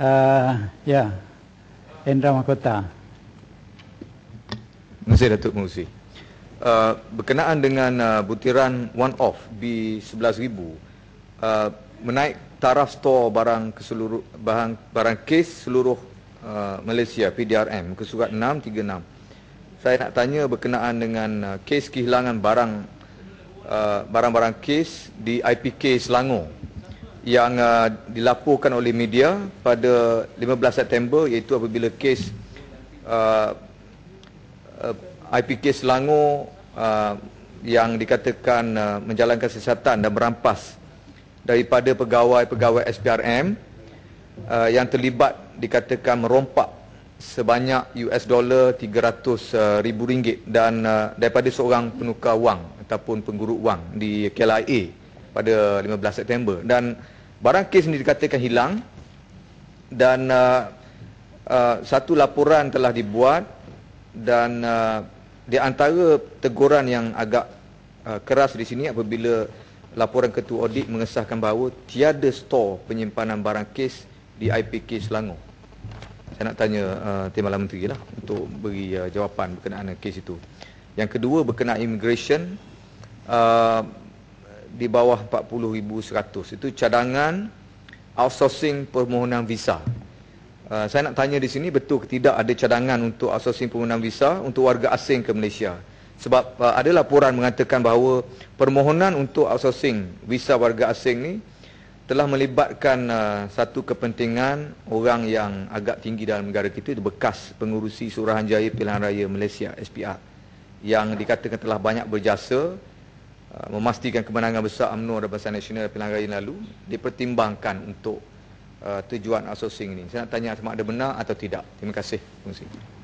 uh, ya Endra Makota, masih Datuk Mengusi uh, Berkenaan dengan uh, butiran one off B11000 uh, Menaik taraf store barang keseluruh barang, barang kes seluruh uh, Malaysia PDRM ke surat 636 Saya nak tanya berkenaan dengan uh, kes kehilangan barang uh, Barang-barang kes di IPK Selangor yang uh, dilaporkan oleh media pada 15 September iaitu apabila kes uh, uh, IPK Selangor uh, yang dikatakan uh, menjalankan siasatan dan merampas daripada pegawai-pegawai SPRM uh, yang terlibat dikatakan merompak sebanyak US dollar 300 uh, ribu ringgit dan uh, daripada seorang penukar wang ataupun pengguru wang di KLIA pada 15 September dan barang kes ini dikatakan hilang dan uh, uh, satu laporan telah dibuat dan uh, di antara teguran yang agak uh, keras di sini apabila laporan ketua audit mengesahkan bahawa tiada stor penyimpanan barang kes di IPK Selangor saya nak tanya uh, Tim Alam Menteri lah untuk beri uh, jawapan berkenaan kes itu. Yang kedua berkenaan immigration. Uh, di bawah 40,100 itu cadangan outsourcing permohonan visa. Uh, saya nak tanya di sini betul ke tidak ada cadangan untuk outsourcing permohonan visa untuk warga asing ke Malaysia? Sebab uh, ada laporan mengatakan bahawa permohonan untuk outsourcing visa warga asing ni telah melibatkan uh, satu kepentingan orang yang agak tinggi dalam negara kita itu bekas pengurusi Suruhanjaya Pilihan Raya Malaysia SPR yang dikatakan telah banyak berjasa Ah, memastikan kemenangan besar UMNO dalam pasar nasional pilihan raya lalu dipertimbangkan untuk uh, tujuan outsourcing ini. Saya nak tanya sama ada benar atau tidak. Terima kasih. Terima kasih.